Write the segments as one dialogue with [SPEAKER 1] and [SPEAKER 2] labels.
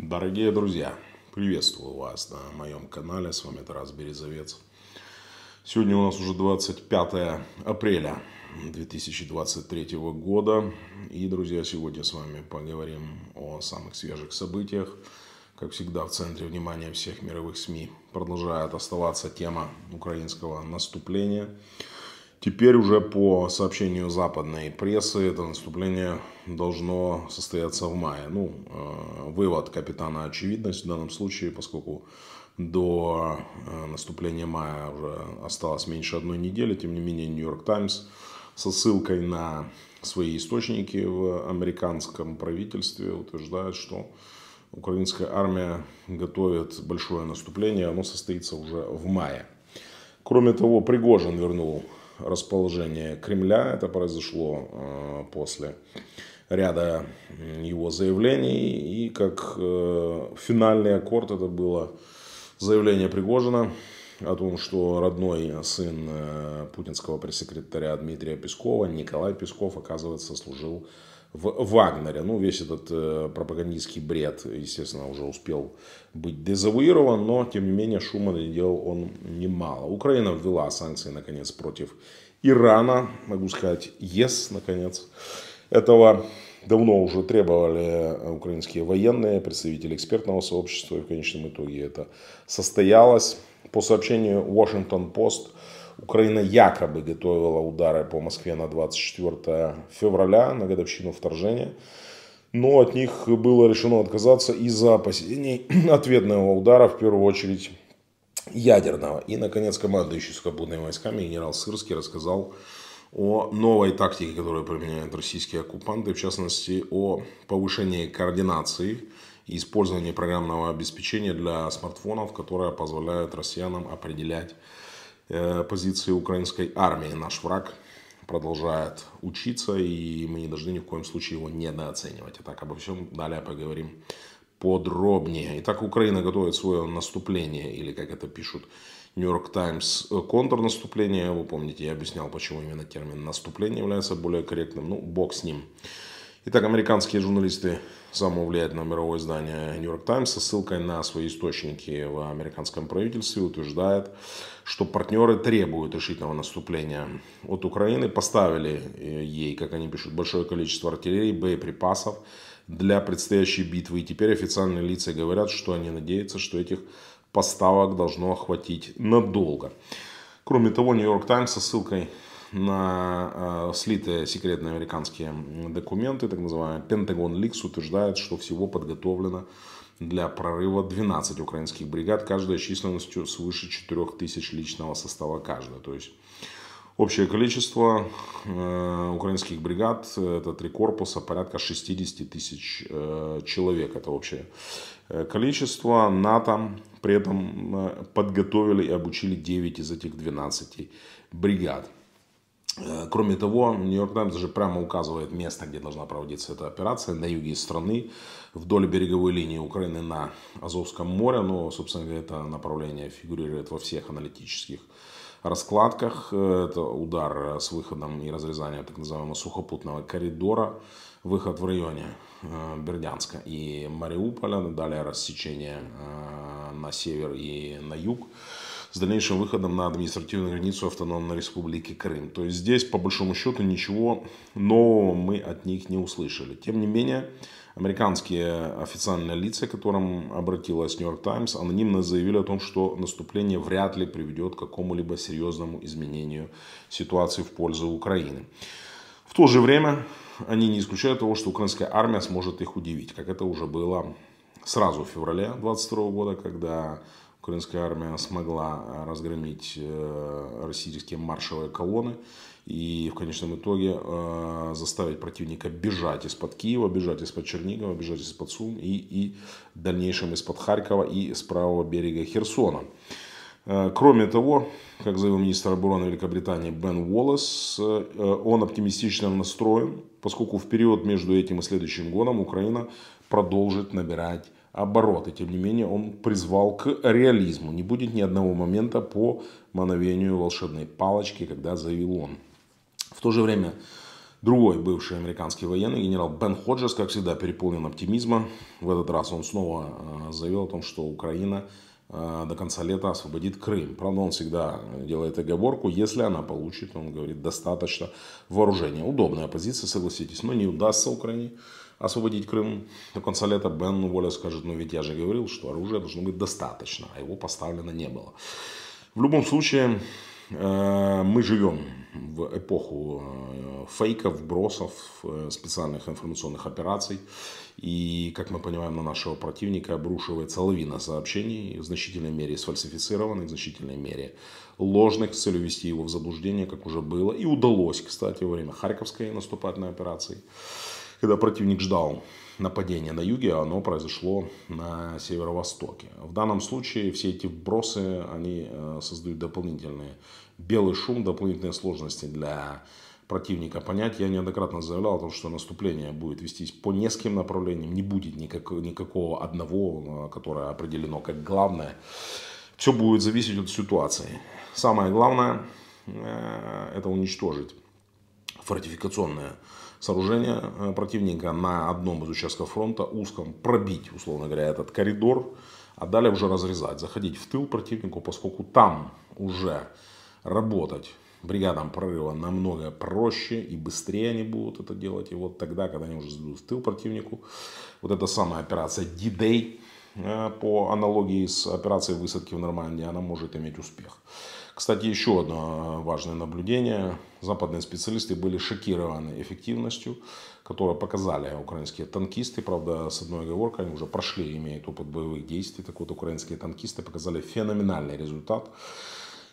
[SPEAKER 1] Дорогие друзья, приветствую вас на моем канале, с вами Тарас Березовец. Сегодня у нас уже 25 апреля 2023 года. И, друзья, сегодня с вами поговорим о самых свежих событиях. Как всегда, в центре внимания всех мировых СМИ продолжает оставаться тема украинского наступления – Теперь уже по сообщению западной прессы это наступление должно состояться в мае. Ну, э, вывод капитана очевидность в данном случае, поскольку до э, наступления мая уже осталось меньше одной недели. Тем не менее, Нью-Йорк Таймс со ссылкой на свои источники в американском правительстве утверждает, что украинская армия готовит большое наступление. Оно состоится уже в мае. Кроме того, Пригожин вернул расположение Кремля. Это произошло э, после ряда его заявлений. И как э, финальный аккорд это было заявление Пригожина о том, что родной сын э, путинского пресс-секретаря Дмитрия Пескова, Николай Песков, оказывается, служил в Вагнере. Ну, весь этот э, пропагандистский бред, естественно, уже успел быть дезавуирован, но, тем не менее, шума делал он немало. Украина ввела санкции, наконец, против Ирана. Могу сказать, yes, наконец. Этого давно уже требовали украинские военные, представители экспертного сообщества, и в конечном итоге это состоялось. По сообщению Washington Post, Украина якобы готовила удары по Москве на 24 февраля, на годовщину вторжения. Но от них было решено отказаться из-за опасений ответного удара, в первую очередь ядерного. И, наконец, командующий сухопутными войсками генерал Сырский рассказал о новой тактике, которую применяют российские оккупанты, в частности, о повышении координации и использовании программного обеспечения для смартфонов, которое позволяет россиянам определять Э, позиции украинской армии. Наш враг продолжает учиться, и мы не должны ни в коем случае его недооценивать. Итак, а обо всем далее поговорим подробнее. Итак, Украина готовит свое наступление, или как это пишут Нью-Йорк Таймс, контрнаступление. Вы помните, я объяснял, почему именно термин наступление является более корректным. Ну, бог с ним. Итак, американские журналисты самого влиятельного мирового издания New York Times со ссылкой на свои источники в американском правительстве утверждают, что партнеры требуют решительного наступления от Украины, поставили э, ей, как они пишут, большое количество артиллерии, боеприпасов для предстоящей битвы. И теперь официальные лица говорят, что они надеются, что этих поставок должно хватить надолго. Кроме того, New York Times со ссылкой на э, слитые секретные американские документы, так называемые Пентагон Ликс, утверждает, что всего подготовлено для прорыва 12 украинских бригад, каждая численностью свыше 4000 личного состава каждая. То есть общее количество э, украинских бригад, это три корпуса, порядка 60 тысяч э, человек, это общее э, количество. НАТО при этом э, подготовили и обучили 9 из этих 12 бригад. Э, кроме того, Нью-Йорк Таймс даже прямо указывает место, где должна проводиться эта операция, на юге страны, вдоль береговой линии Украины на Азовском море. Но, собственно, говоря, это направление фигурирует во всех аналитических раскладках. Э, это удар с выходом и разрезанием так называемого сухопутного коридора, выход в районе э, Бердянска и Мариуполя, далее рассечение на север и на юг с дальнейшим выходом на административную границу автономной республики Крым. То есть здесь, по большому счету, ничего нового мы от них не услышали. Тем не менее, Американские официальные лица, к которым обратилась Нью-Йорк Таймс, анонимно заявили о том, что наступление вряд ли приведет к какому-либо серьезному изменению ситуации в пользу Украины. В то же время они не исключают того, что украинская армия сможет их удивить, как это уже было сразу в феврале 22 года, когда украинская армия смогла э, разгромить э, российские маршевые колонны и в конечном итоге э, заставить противника бежать из-под Киева, бежать из-под Чернигова, бежать из-под Сум и, и в дальнейшем из-под Харькова и с правого берега Херсона. Кроме того, как заявил министр обороны Великобритании Бен Уоллес, он оптимистично настроен, поскольку в период между этим и следующим годом Украина продолжит набирать оборот. И тем не менее он призвал к реализму. Не будет ни одного момента по мановению волшебной палочки, когда заявил он. В то же время другой бывший американский военный, генерал Бен Ходжерс, как всегда, переполнен оптимизма. В этот раз он снова э, заявил о том, что Украина э, до конца лета освободит Крым. Правда, он всегда делает оговорку, если она получит, он говорит, достаточно вооружения. Удобная позиция, согласитесь, но не удастся Украине освободить Крым. До конца лета Бен Уоллес ну, скажет, ну ведь я же говорил, что оружия должно быть достаточно, а его поставлено не было. В любом случае, э, мы живем в эпоху э, фейков, бросов, э, специальных информационных операций. И, как мы понимаем, на нашего противника обрушивается лавина сообщений, в значительной мере сфальсифицированных, в значительной мере ложных, с целью вести его в заблуждение, как уже было. И удалось, кстати, во время Харьковской наступательной операции когда противник ждал нападения на юге, оно произошло на северо-востоке. В данном случае все эти вбросы, они э, создают дополнительный белый шум, дополнительные сложности для противника понять. Я неоднократно заявлял о том, что наступление будет вестись по нескольким направлениям, не будет никак, никакого одного, э, которое определено как главное. Все будет зависеть от ситуации. Самое главное э, это уничтожить фортификационное. Сооружения э, противника на одном из участков фронта узком пробить, условно говоря, этот коридор, а далее уже разрезать, заходить в тыл противнику, поскольку там уже работать бригадам прорыва намного проще и быстрее они будут это делать. И вот тогда, когда они уже зайдут в тыл противнику, вот эта самая операция D-Day, э, по аналогии с операцией высадки в Нормандии, она может иметь успех. Кстати, еще одно э, важное наблюдение. Западные специалисты были шокированы эффективностью, которую показали украинские танкисты. Правда, с одной оговоркой, они уже прошли, имеют опыт боевых действий. Так вот, украинские танкисты показали феноменальный результат.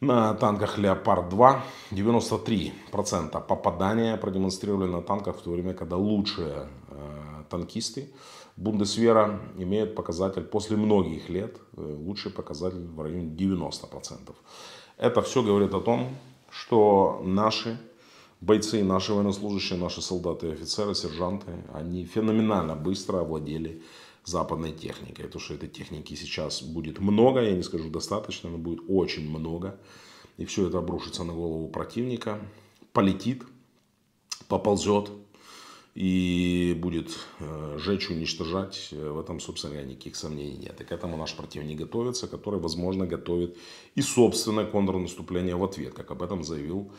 [SPEAKER 1] На танках «Леопард-2» 93% попадания продемонстрировали на танках, в то время, когда лучшие э, танкисты Бундесвера имеют показатель после многих лет, э, лучший показатель в районе 90%. Это все говорит о том, что наши бойцы, наши военнослужащие, наши солдаты, и офицеры, сержанты, они феноменально быстро овладели западной техникой. Потому что этой техники сейчас будет много, я не скажу достаточно, но будет очень много. И все это обрушится на голову противника, полетит, поползет, и будет э, жечь, уничтожать, э, в этом, собственно говоря, никаких сомнений нет. И к этому наш противник готовится, который, возможно, готовит и собственное контрнаступление в ответ, как об этом заявил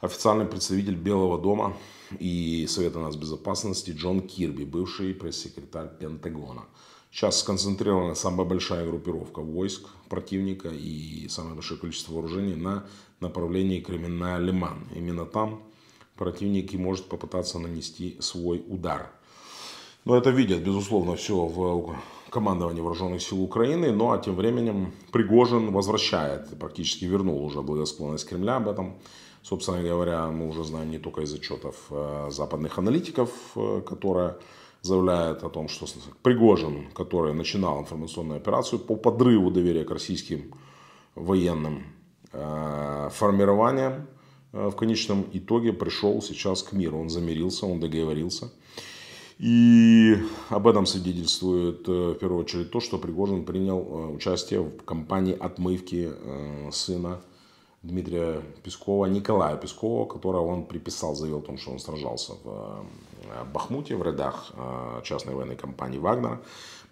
[SPEAKER 1] официальный представитель Белого дома и Совета нас безопасности Джон Кирби, бывший пресс-секретарь Пентагона. Сейчас сконцентрирована самая большая группировка войск противника и самое большое количество вооружений на направлении Кремена-Лиман. Именно там противник и может попытаться нанести свой удар. Но это видят, безусловно, все в командовании вооруженных сил Украины. Ну а тем временем Пригожин возвращает, практически вернул уже благосклонность Кремля об этом. Собственно говоря, мы уже знаем не только из отчетов э, западных аналитиков, э, которые заявляют о том, что Пригожин, который начинал информационную операцию по подрыву доверия к российским военным э, формированиям, Э, в конечном итоге пришел сейчас к миру. Он замирился, он договорился. И об этом свидетельствует э, в первую очередь то, что Пригожин принял э, участие в кампании отмывки сына Дмитрия Пескова, Николая Пескова, которого он приписал, заявил о том, что он сражался в Бахмуте, в рядах частной военной компании «Вагнера».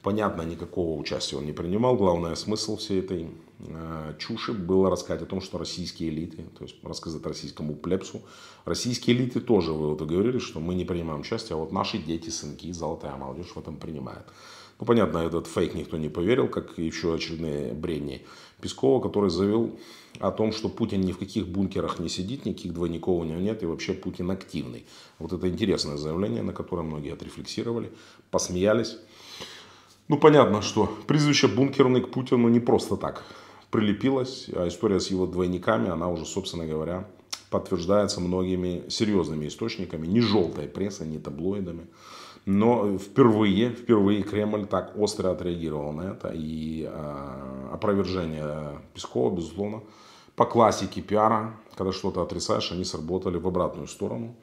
[SPEAKER 1] Понятно, никакого участия он не принимал. Главное, смысл всей этой э, чуши было рассказать о том, что российские элиты, то есть рассказать российскому плебсу, российские элиты тоже вы вот говорили, что мы не принимаем участие, а вот наши дети, сынки, золотая молодежь в этом принимает. Ну, понятно, этот фейк никто не поверил, как еще очередные бредни Пескова, который заявил о том, что Путин ни в каких бункерах не сидит, никаких двойников у него нет, и вообще Путин активный. Вот это интересное заявление, на которое многие отрефлексировали, посмеялись. Ну, понятно, что прізвище бункерный к Путину не просто так прилепилось, а история с его двойниками, она уже, собственно говоря, подтверждается многими серьезными источниками, не желтой прессой, не таблоидами. Но впервые, впервые Кремль так остро отреагировал на это. И э, опровержение Пескова, безусловно, по классике пиара, когда что-то отрицаешь, они сработали в обратную сторону.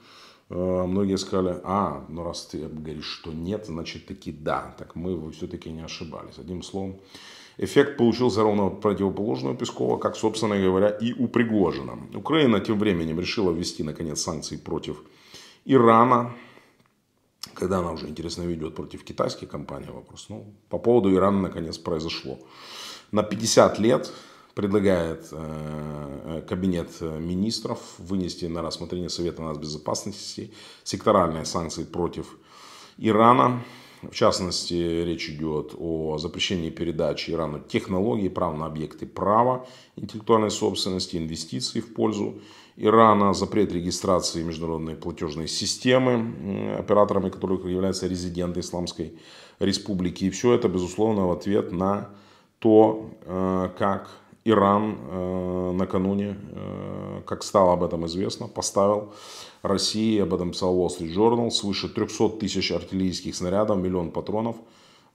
[SPEAKER 1] Э, многие сказали, а, ну раз ты говоришь, что нет, значит таки да. Так мы все-таки не ошибались. Одним словом, эффект получился ровно противоположного Пескова, как, собственно говоря, и у Пригожина. Украина тем временем решила ввести, наконец, санкции против Ирана, когда она уже, интересно, ведет против китайской компании вопрос. Ну, по поводу Ирана, наконец, произошло. На 50 лет предлагает э, э, кабинет министров вынести на рассмотрение Совета нас безопасности секторальные санкции против Ирана. В частности, речь идет о запрещении передачи Ирану технологий, прав на объекты права, интеллектуальной собственности, инвестиций в пользу Ирана, запрет регистрации международной платежной системы, операторами которых являются резиденты Исламской Республики. И все это, безусловно, в ответ на то, э, как Иран э, накануне, э, как стало об этом известно, поставил России, об этом писал Wall Street Journal, свыше 300 тысяч артиллерийских снарядов, миллион патронов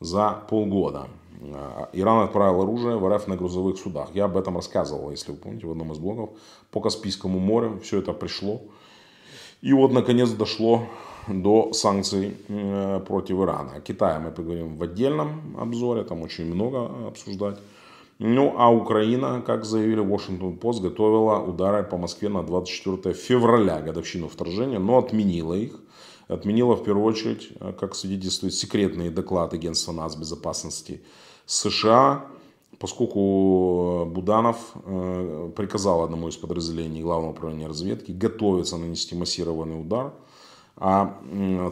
[SPEAKER 1] за полгода. Э, Иран отправил оружие в РФ на грузовых судах. Я об этом рассказывал, если вы помните, в одном из блогов. По Каспийскому морю все это пришло. И вот, наконец, дошло до санкций против Ирана. О Китае мы поговорим в отдельном обзоре, там очень много обсуждать. Ну а Украина, как заявили Washington Post, готовила удары по Москве на 24 февраля, годовщину вторжения, но отменила их. Отменила в первую очередь, э, как свидетельствует секретный доклад Агентства нацбезопасности США, поскольку э, Буданов э, приказал одному из подразделений Главного управления разведки готовиться нанести массированный удар, а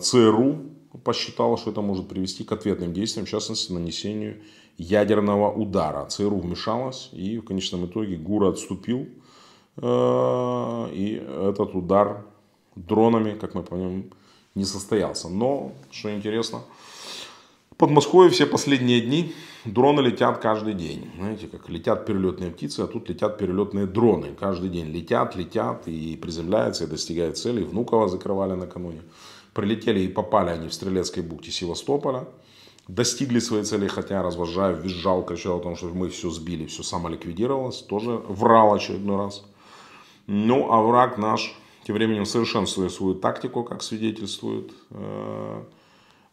[SPEAKER 1] ЦРУ посчитала, что это может привести к ответным действиям, в частности, нанесению ядерного удара. ЦРУ вмешалась, и в конечном итоге Гура отступил, э, и этот удар дронами, как мы понимаем, не состоялся. Но, что интересно, в Подмосковье все последние дни дроны летят каждый день. Знаете, как летят перелетные птицы, а тут летят перелетные дроны. Каждый день летят, летят и приземляются, и достигают цели. Внукова закрывали накануне. Прилетели и попали они в Стрелецкой бухте Севастополя достигли своей цели, хотя Развожаев визжал, кричал о том, что мы все сбили, все самоликвидировалось, тоже врал очередной раз. Ну, а враг наш тем временем совершенствует свою тактику, как свидетельствует э,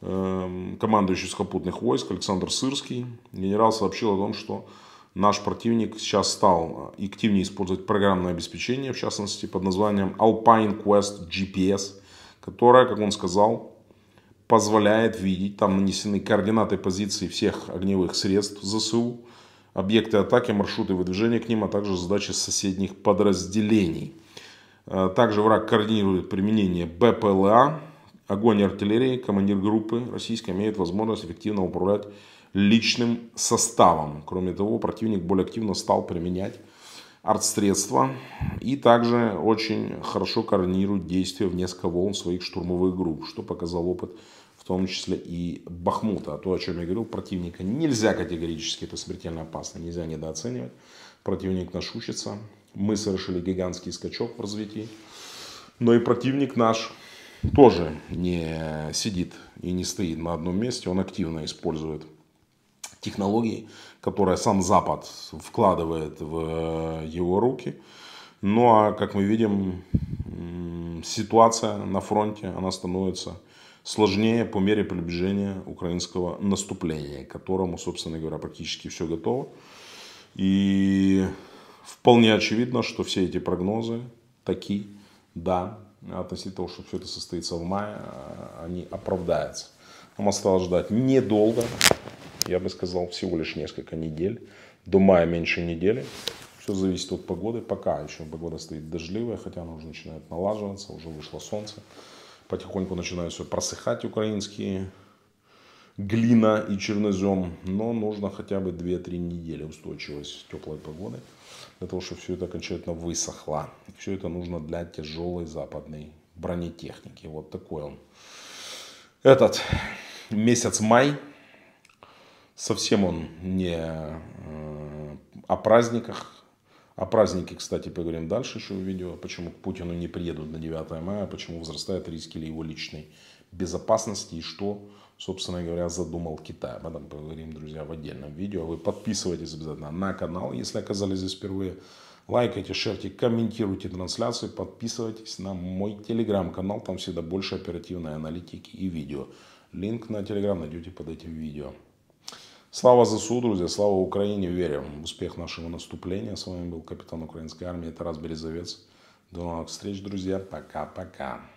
[SPEAKER 1] э, командующий сухопутных войск Александр Сырский. Генерал сообщил о том, что наш противник сейчас стал активнее использовать программное обеспечение, в частности под названием Alpine Quest GPS, которое, как он сказал, позволяет видеть, там нанесены координаты позиций всех огневых средств ЗСУ, объекты атаки, маршруты выдвижения к ним, а также задачи соседних подразделений. Э, также враг координирует применение БПЛА, огонь артиллерии, командир группы российской имеет возможность эффективно управлять личным составом. Кроме того, противник более активно стал применять артсредства и также очень хорошо координирует действия в несколько волн своих штурмовых групп, что показал опыт в том числе и Бахмута. А то, о чем я говорил, противника нельзя категорически, это смертельно опасно, нельзя недооценивать. Противник нашучится, мы совершили гигантский скачок в развитии, но и противник наш тоже не сидит и не стоит на одном месте, он активно использует технологий, которые сам Запад вкладывает в э, его руки. Ну а как мы видим, ситуация на фронте, она становится сложнее по мере приближения украинского наступления, к которому, собственно говоря, практически все готово. И вполне очевидно, что все эти прогнозы такие, да, относительно того, что все это состоится в мае, а, они оправдаются. Нам осталось ждать недолго, я бы сказал, всего лишь несколько недель. До мая меньше недели. Все зависит от погоды. Пока еще погода стоит дождливая, хотя она уже начинает налаживаться, уже вышло солнце. Потихоньку начинают все просыхать украинские глина и чернозем. Но нужно хотя бы 2-3 недели устойчивость теплой погоды для того, чтобы все это окончательно высохло. И все это нужно для тяжелой западной бронетехники. Вот такой он. Этот месяц май, совсем он не э, о праздниках. О празднике, кстати, поговорим дальше еще в видео. Почему к Путину не приедут на 9 мая, почему возрастают риски для его личной безопасности и что, собственно говоря, задумал Китай. Об этом поговорим, друзья, в отдельном видео. Вы подписывайтесь обязательно на канал, если оказались здесь впервые. Лайкайте, шерьте, комментируйте трансляцию, подписывайтесь на мой телеграм-канал, там всегда больше оперативной аналитики и видео. Линк на телеграм найдете под этим видео. Слава ЗСУ, друзья, слава Украине, верим в успех нашего наступления. С вами был капитан украинской армии Тарас Березовец. До новых встреч, друзья. Пока-пока.